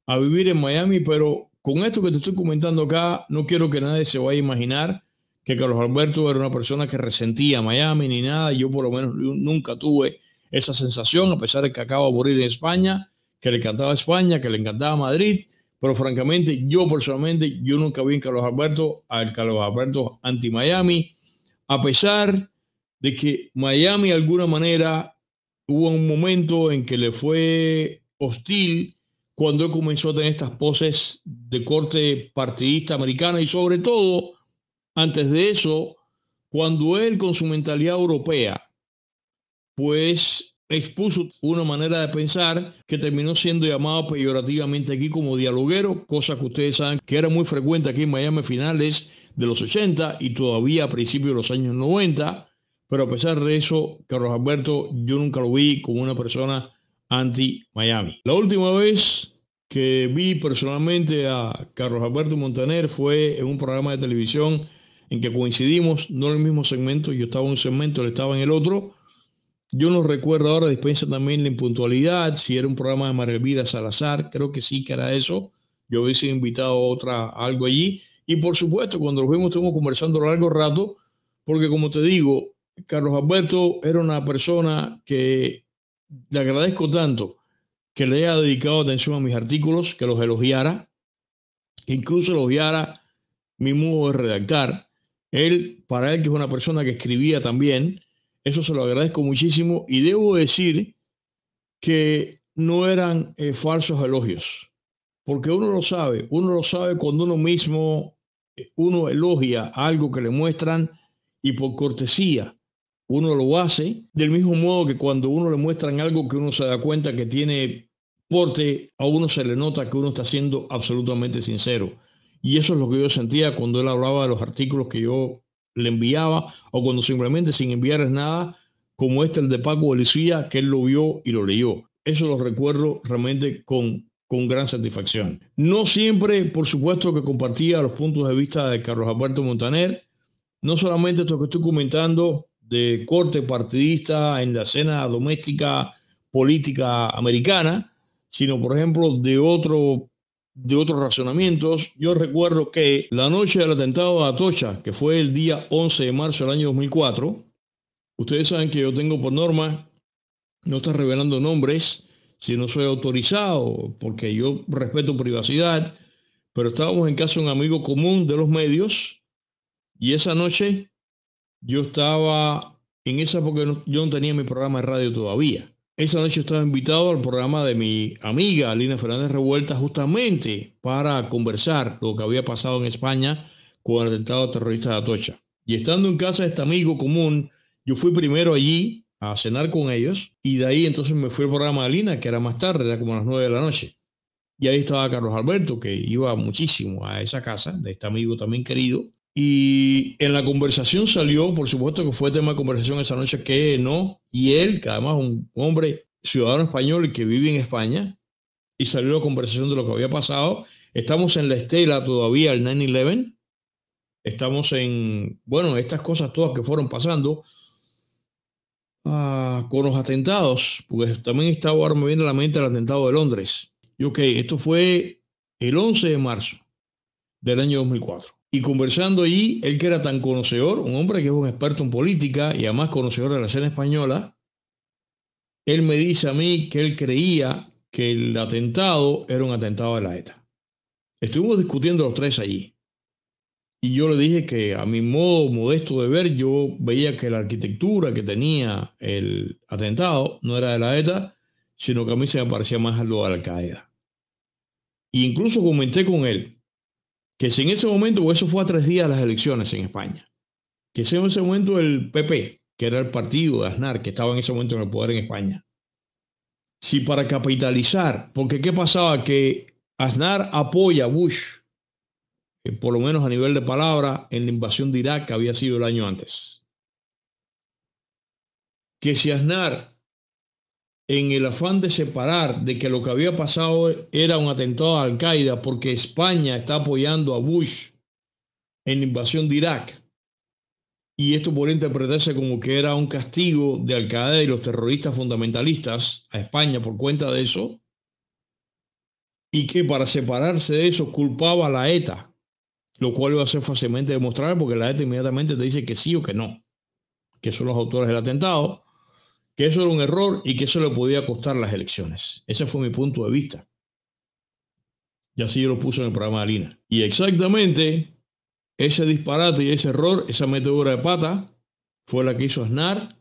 a vivir en Miami, pero con esto que te estoy comentando acá, no quiero que nadie se vaya a imaginar que Carlos Alberto era una persona que resentía Miami ni nada, yo por lo menos nunca tuve esa sensación, a pesar de que acaba de morir en España, que le encantaba España, que le encantaba Madrid, pero francamente, yo personalmente, yo nunca vi en Carlos Alberto al Carlos Alberto anti-Miami, a pesar de que Miami de alguna manera hubo un momento en que le fue hostil cuando él comenzó a tener estas poses de corte partidista americana y sobre todo, antes de eso, cuando él con su mentalidad europea, pues expuso una manera de pensar que terminó siendo llamado peyorativamente aquí como dialoguero, cosa que ustedes saben que era muy frecuente aquí en Miami finales de los 80 y todavía a principios de los años 90, pero a pesar de eso, Carlos Alberto, yo nunca lo vi como una persona anti-Miami. La última vez que vi personalmente a Carlos Alberto Montaner fue en un programa de televisión en que coincidimos, no en el mismo segmento, yo estaba en un segmento, él estaba en el otro, yo no recuerdo ahora, dispensa también la impuntualidad, si era un programa de margarita Salazar, creo que sí que era eso. Yo hubiese invitado otra, algo allí. Y por supuesto, cuando lo fuimos, estuvimos conversando largo rato, porque como te digo, Carlos Alberto era una persona que le agradezco tanto que le haya dedicado atención a mis artículos, que los elogiara, que incluso elogiara mi modo de redactar. Él, para él, que es una persona que escribía también, eso se lo agradezco muchísimo y debo decir que no eran eh, falsos elogios, porque uno lo sabe, uno lo sabe cuando uno mismo, eh, uno elogia algo que le muestran y por cortesía uno lo hace, del mismo modo que cuando uno le muestran algo que uno se da cuenta que tiene porte, a uno se le nota que uno está siendo absolutamente sincero. Y eso es lo que yo sentía cuando él hablaba de los artículos que yo le enviaba o cuando simplemente sin enviarles nada, como este el de Paco de que él lo vio y lo leyó. Eso lo recuerdo realmente con, con gran satisfacción. No siempre, por supuesto, que compartía los puntos de vista de Carlos Alberto Montaner, no solamente esto que estoy comentando de corte partidista en la escena doméstica política americana, sino, por ejemplo, de otro de otros razonamientos. Yo recuerdo que la noche del atentado a Atocha, que fue el día 11 de marzo del año 2004, ustedes saben que yo tengo por norma no estar revelando nombres si no soy autorizado, porque yo respeto privacidad, pero estábamos en casa de un amigo común de los medios y esa noche yo estaba, en esa porque yo no tenía mi programa de radio todavía. Esa noche estaba invitado al programa de mi amiga Lina Fernández Revuelta justamente para conversar lo que había pasado en España con el atentado terrorista de Atocha. Y estando en casa de este amigo común, yo fui primero allí a cenar con ellos y de ahí entonces me fui al programa de Alina, que era más tarde, era como a las nueve de la noche. Y ahí estaba Carlos Alberto, que iba muchísimo a esa casa de este amigo también querido, y en la conversación salió, por supuesto que fue tema de conversación esa noche, que no, y él, que además un hombre ciudadano español que vive en España, y salió la conversación de lo que había pasado. Estamos en la estela todavía, el 9-11. Estamos en, bueno, estas cosas todas que fueron pasando ah, con los atentados, porque también estaba, ahora me la mente el atentado de Londres. Y ok, esto fue el 11 de marzo del año 2004. Y conversando allí, él que era tan conocedor, un hombre que es un experto en política y además conocedor de la escena española, él me dice a mí que él creía que el atentado era un atentado de la ETA. Estuvimos discutiendo los tres allí. Y yo le dije que a mi modo modesto de ver, yo veía que la arquitectura que tenía el atentado no era de la ETA, sino que a mí se me parecía más a lo de Al Qaeda. Y e incluso comenté con él que si en ese momento, o eso fue a tres días de las elecciones en España, que si en ese momento el PP, que era el partido de Aznar, que estaba en ese momento en el poder en España, si para capitalizar, porque ¿qué pasaba? Que Aznar apoya a Bush, eh, por lo menos a nivel de palabra, en la invasión de Irak que había sido el año antes. Que si Aznar en el afán de separar de que lo que había pasado era un atentado a Al Qaeda porque España está apoyando a Bush en la invasión de Irak. Y esto podría interpretarse como que era un castigo de Al Qaeda y los terroristas fundamentalistas a España por cuenta de eso. Y que para separarse de eso culpaba a la ETA, lo cual iba a ser fácilmente demostrar porque la ETA inmediatamente te dice que sí o que no, que son los autores del atentado que eso era un error y que eso le podía costar las elecciones. Ese fue mi punto de vista. Y así yo lo puse en el programa de Alina. Y exactamente ese disparate y ese error, esa metedura de pata, fue la que hizo Aznar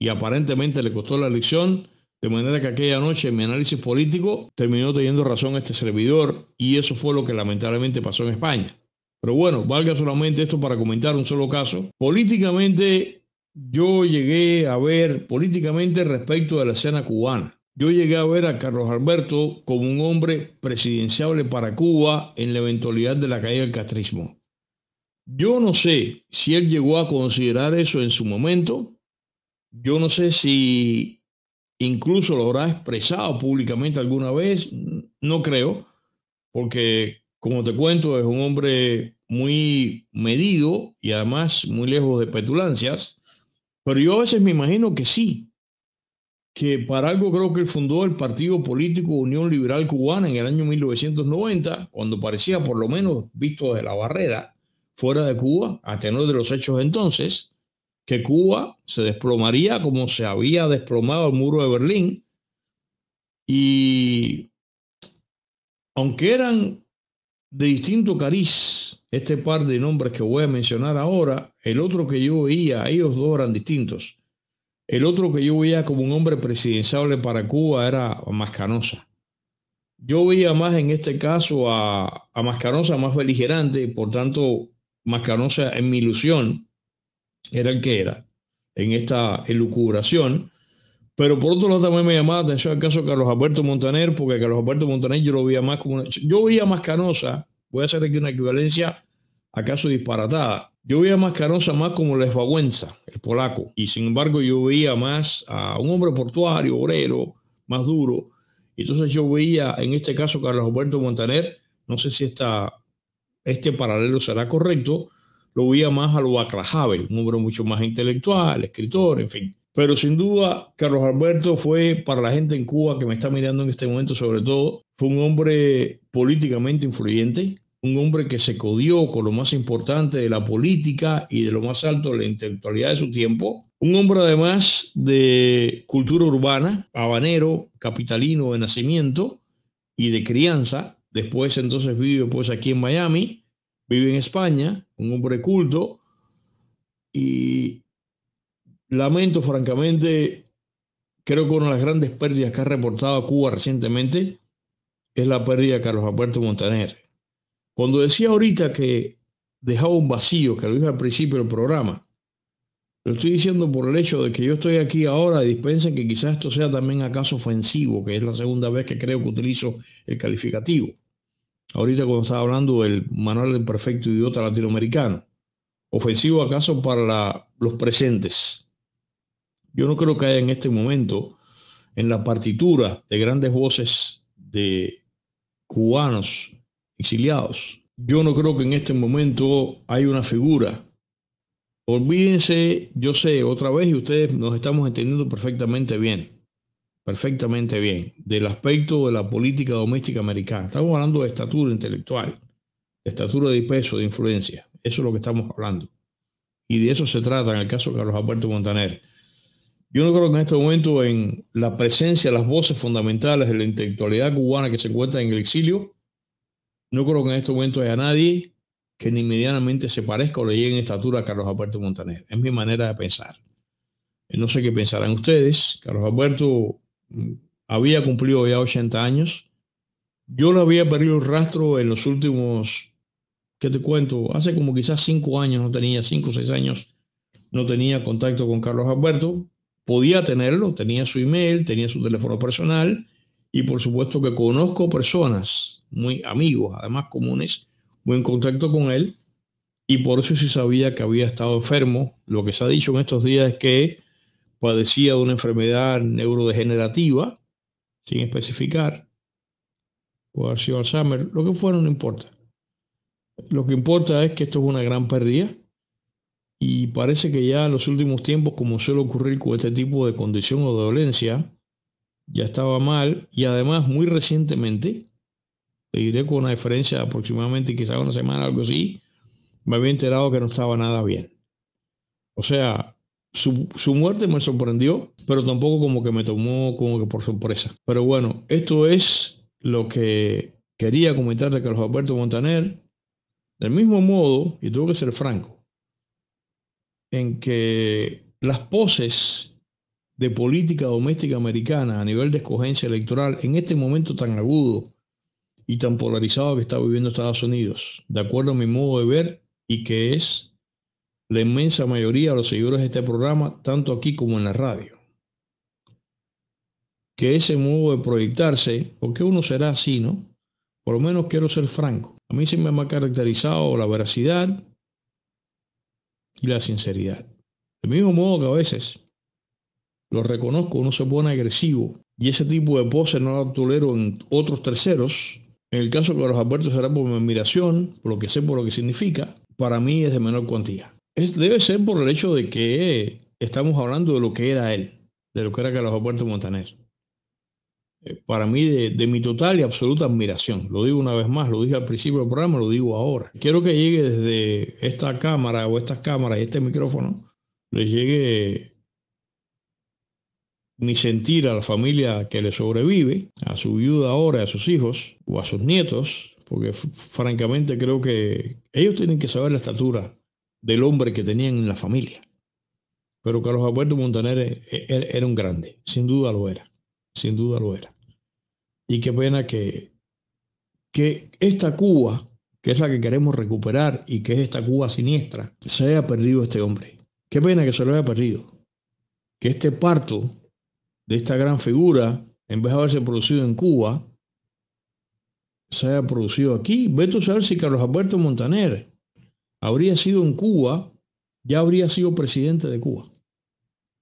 y aparentemente le costó la elección. De manera que aquella noche en mi análisis político terminó teniendo razón este servidor y eso fue lo que lamentablemente pasó en España. Pero bueno, valga solamente esto para comentar un solo caso. Políticamente yo llegué a ver políticamente respecto de la escena cubana. Yo llegué a ver a Carlos Alberto como un hombre presidenciable para Cuba en la eventualidad de la caída del castrismo. Yo no sé si él llegó a considerar eso en su momento. Yo no sé si incluso lo habrá expresado públicamente alguna vez. No creo, porque como te cuento, es un hombre muy medido y además muy lejos de petulancias. Pero yo a veces me imagino que sí, que para algo creo que fundó el Partido Político Unión Liberal Cubana en el año 1990, cuando parecía por lo menos visto de la barrera fuera de Cuba, a tenor de los hechos entonces, que Cuba se desplomaría como se había desplomado el muro de Berlín. Y aunque eran de distinto cariz, este par de nombres que voy a mencionar ahora, el otro que yo veía, ellos dos eran distintos. El otro que yo veía como un hombre presidenciable para Cuba era Mascanosa. Yo veía más en este caso a, a Mascanosa más beligerante, y por tanto, Mascanosa en mi ilusión era el que era, en esta elucubración. Pero por otro lado también me llamaba la atención el caso de Carlos Alberto Montaner, porque Carlos Alberto Montaner yo lo veía más como Yo veía a Mascanosa voy a hacer aquí una equivalencia acaso disparatada. Yo veía más Canosa más como la esfagüenza, el polaco, y sin embargo yo veía más a un hombre portuario, obrero, más duro. Entonces yo veía en este caso Carlos Alberto Montaner, no sé si esta, este paralelo será correcto, lo veía más a lo Acrajabe, un hombre mucho más intelectual, escritor, en fin. Pero sin duda, Carlos Alberto fue para la gente en Cuba que me está mirando en este momento, sobre todo, fue un hombre políticamente influyente, un hombre que se codió con lo más importante de la política y de lo más alto de la intelectualidad de su tiempo. Un hombre además de cultura urbana, habanero, capitalino de nacimiento y de crianza. Después entonces vive pues aquí en Miami, vive en España, un hombre culto. Y lamento francamente, creo que una de las grandes pérdidas que ha reportado Cuba recientemente es la pérdida de Carlos Alberto Montaner. Cuando decía ahorita que dejaba un vacío, que lo dije al principio del programa, lo estoy diciendo por el hecho de que yo estoy aquí ahora y dispensen que quizás esto sea también acaso ofensivo, que es la segunda vez que creo que utilizo el calificativo. Ahorita cuando estaba hablando del manual del perfecto idiota latinoamericano. Ofensivo acaso para los presentes. Yo no creo que haya en este momento en la partitura de grandes voces de cubanos exiliados. Yo no creo que en este momento hay una figura. Olvídense, yo sé, otra vez, y ustedes nos estamos entendiendo perfectamente bien, perfectamente bien, del aspecto de la política doméstica americana. Estamos hablando de estatura intelectual, de estatura de peso, de influencia. Eso es lo que estamos hablando. Y de eso se trata en el caso de Carlos Alberto Montaner. Yo no creo que en este momento en la presencia, las voces fundamentales de la intelectualidad cubana que se encuentra en el exilio, no creo que en este momento haya nadie que ni medianamente se parezca o le llegue en estatura a Carlos Alberto Montaner. Es mi manera de pensar. Eh, no sé qué pensarán ustedes. Carlos Alberto mm, había cumplido ya 80 años. Yo no había perdido el rastro en los últimos, ¿qué te cuento? Hace como quizás cinco años, no tenía cinco o seis años, no tenía contacto con Carlos Alberto podía tenerlo, tenía su email, tenía su teléfono personal y por supuesto que conozco personas, muy amigos, además comunes, muy en contacto con él y por eso sí sabía que había estado enfermo. Lo que se ha dicho en estos días es que padecía de una enfermedad neurodegenerativa, sin especificar, o haber sido Alzheimer, lo que fuera no importa. Lo que importa es que esto es una gran pérdida y parece que ya en los últimos tiempos, como suele ocurrir con este tipo de condición o de dolencia, ya estaba mal y además muy recientemente, te diré con una diferencia aproximadamente quizá una semana, algo así, me había enterado que no estaba nada bien. O sea, su, su, muerte me sorprendió, pero tampoco como que me tomó como que por sorpresa. Pero bueno, esto es lo que quería comentar de Carlos Alberto Montaner. Del mismo modo, y tengo que ser franco, en que las poses de política doméstica americana a nivel de escogencia electoral en este momento tan agudo y tan polarizado que está viviendo Estados Unidos, de acuerdo a mi modo de ver y que es la inmensa mayoría de los seguidores de este programa, tanto aquí como en la radio. Que ese modo de proyectarse, porque uno será así, ¿no? Por lo menos quiero ser franco. A mí se me ha caracterizado la veracidad, y la sinceridad. Del mismo modo que a veces, lo reconozco, uno se pone agresivo y ese tipo de poses no lo tolero en otros terceros. En el caso que los Alberto será por mi admiración, por lo que sé, por lo que significa, para mí es de menor cuantía. Es, debe ser por el hecho de que estamos hablando de lo que era él, de lo que era Carlos Alberto Montaner. Eh, para mí de, mi total y absoluta admiración. Lo digo una vez más, lo dije al principio del programa, lo digo ahora. Quiero que llegue desde esta cámara o estas cámaras y este micrófono, les llegue mi sentir a la familia que le sobrevive, a su viuda ahora, a sus hijos o a sus nietos, porque francamente creo que ellos tienen que saber la estatura del hombre que tenían en la familia. Pero Carlos Alberto Montaner eh, eh, era un grande, sin duda lo era sin duda lo era. Y qué pena que, que esta Cuba, que es la que queremos recuperar y que es esta Cuba siniestra, se haya perdido este hombre. Qué pena que se lo haya perdido. Que este parto de esta gran figura, en vez de haberse producido en Cuba, se haya producido aquí. Vete a saber si Carlos Alberto Montaner habría sido en Cuba, ya habría sido presidente de Cuba.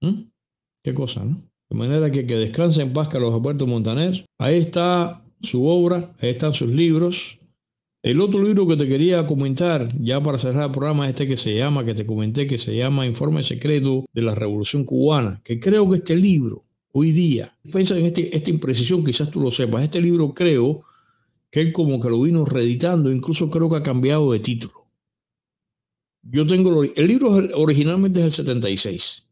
¿Mm? Qué cosa, ¿no? De manera que, que descanse en paz Carlos Alberto Montaner. Ahí está su obra, ahí están sus libros. El otro libro que te quería comentar, ya para cerrar el programa, este que se llama, que te comenté, que se llama Informe Secreto de la Revolución Cubana, que creo que este libro, hoy día, piensa en este, esta imprecisión, quizás tú lo sepas, este libro creo que como que lo vino reeditando, incluso creo que ha cambiado de título. Yo tengo el libro originalmente es el 76.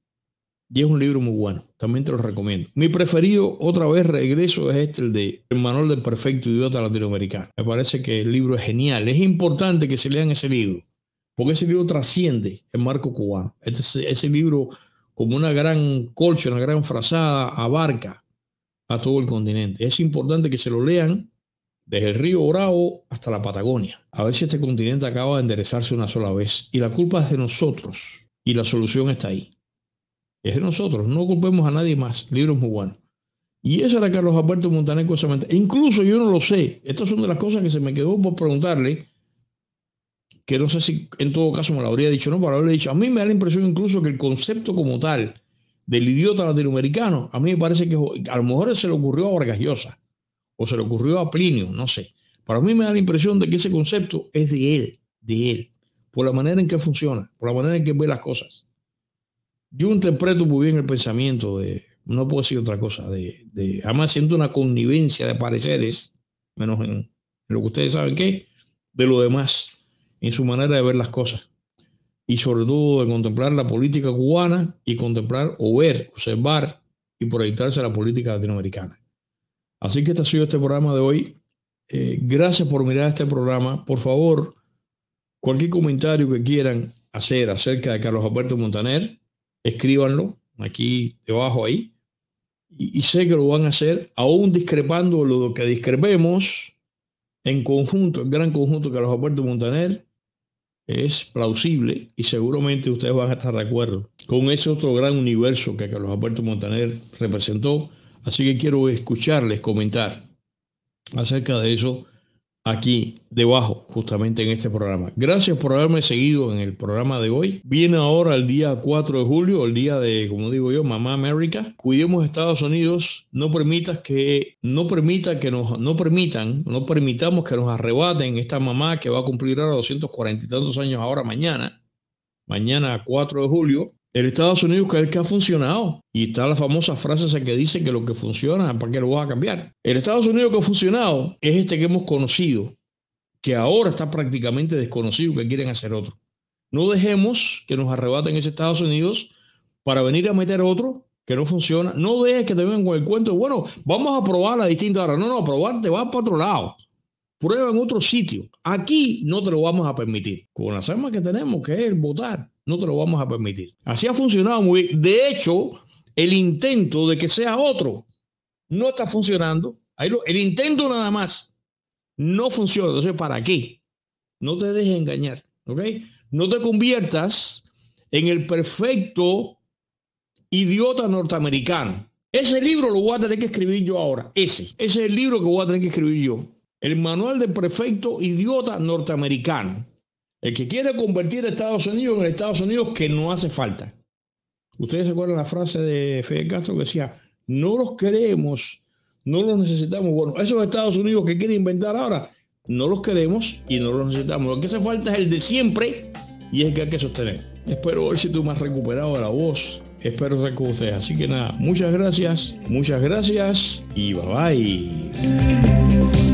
Y es un libro muy bueno, también te lo recomiendo. Mi preferido, otra vez regreso, es este, el de El Manual del Perfecto Idiota Latinoamericano. Me parece que el libro es genial. Es importante que se lean ese libro, porque ese libro trasciende el marco cubano. Este, ese libro, como una gran colcha, una gran frazada, abarca a todo el continente. Es importante que se lo lean desde el río Bravo hasta la Patagonia. A ver si este continente acaba de enderezarse una sola vez. Y la culpa es de nosotros. Y la solución está ahí es de nosotros, no culpemos a nadie más, libros bueno. Y eso era Carlos Alberto Montaner esa e incluso yo no lo sé. Estas son de las cosas que se me quedó por preguntarle, que no sé si en todo caso me lo habría dicho no, pero haberle dicho. A mí me da la impresión incluso que el concepto como tal del idiota latinoamericano, a mí me parece que a lo mejor se le ocurrió a Vargas o se le ocurrió a Plinio, no sé. Para mí me da la impresión de que ese concepto es de él, de él, por la manera en que funciona, por la manera en que ve las cosas yo interpreto muy bien el pensamiento de, no puedo decir otra cosa, de, de además siendo una connivencia de pareceres, menos en, lo que ustedes saben que, de lo demás, en su manera de ver las cosas. Y sobre todo de contemplar la política cubana y contemplar o ver, observar y proyectarse la política latinoamericana. Así que este ha sido este programa de hoy. Eh, gracias por mirar este programa. Por favor, cualquier comentario que quieran hacer acerca de Carlos Alberto Montaner, escríbanlo aquí debajo ahí. Y, sé que lo van a hacer, aún discrepando lo que discrepemos en conjunto, el gran conjunto que los aportes Montaner, es plausible y seguramente ustedes van a estar de acuerdo con ese otro gran universo que Carlos Alberto Montaner representó. Así que quiero escucharles comentar acerca de eso aquí debajo, justamente en este programa. Gracias por haberme seguido en el programa de hoy. Viene ahora el día 4 de julio, el día de, como digo yo, Mamá América. Cuidemos Estados Unidos, no permitas que, no permita que nos, no permitan, no permitamos que nos arrebaten esta mamá que va a cumplir ahora 240 y tantos años ahora mañana, mañana 4 de julio. El Estados Unidos que es el que ha funcionado. Y está la famosa frase esa que dice que lo que funciona, ¿para qué lo vas a cambiar? El Estados Unidos que ha funcionado es este que hemos conocido, que ahora está prácticamente desconocido, que quieren hacer otro. No dejemos que nos arrebaten ese Estados Unidos para venir a meter otro que no funciona. No dejes que te vengan con el cuento bueno, vamos a probar la distinta ahora No, no, a probar te vas para otro lado. Prueba en otro sitio. Aquí no te lo vamos a permitir. Con las armas que tenemos, que es votar no te lo vamos a permitir. Así ha funcionado muy De hecho, el intento de que sea otro no está funcionando. Ahí el intento nada más no funciona. Entonces, ¿para qué? No te dejes engañar, No te conviertas en el perfecto idiota norteamericano. Ese libro lo voy a tener que escribir yo ahora. Ese. Ese es el libro que voy a tener que escribir yo. El manual del perfecto idiota norteamericano. El que quiere convertir a Estados Unidos en Estados Unidos que no hace falta. Ustedes se acuerdan la frase de Fede Castro que decía, no los queremos, no los necesitamos. Bueno, esos Estados Unidos que quiere inventar ahora, no los queremos y no los necesitamos. Lo que hace falta es el de siempre y es el que hay que sostener. Espero hoy si tú me has recuperado la voz. Espero estar con ustedes. Así que nada, muchas gracias, muchas gracias y bye bye.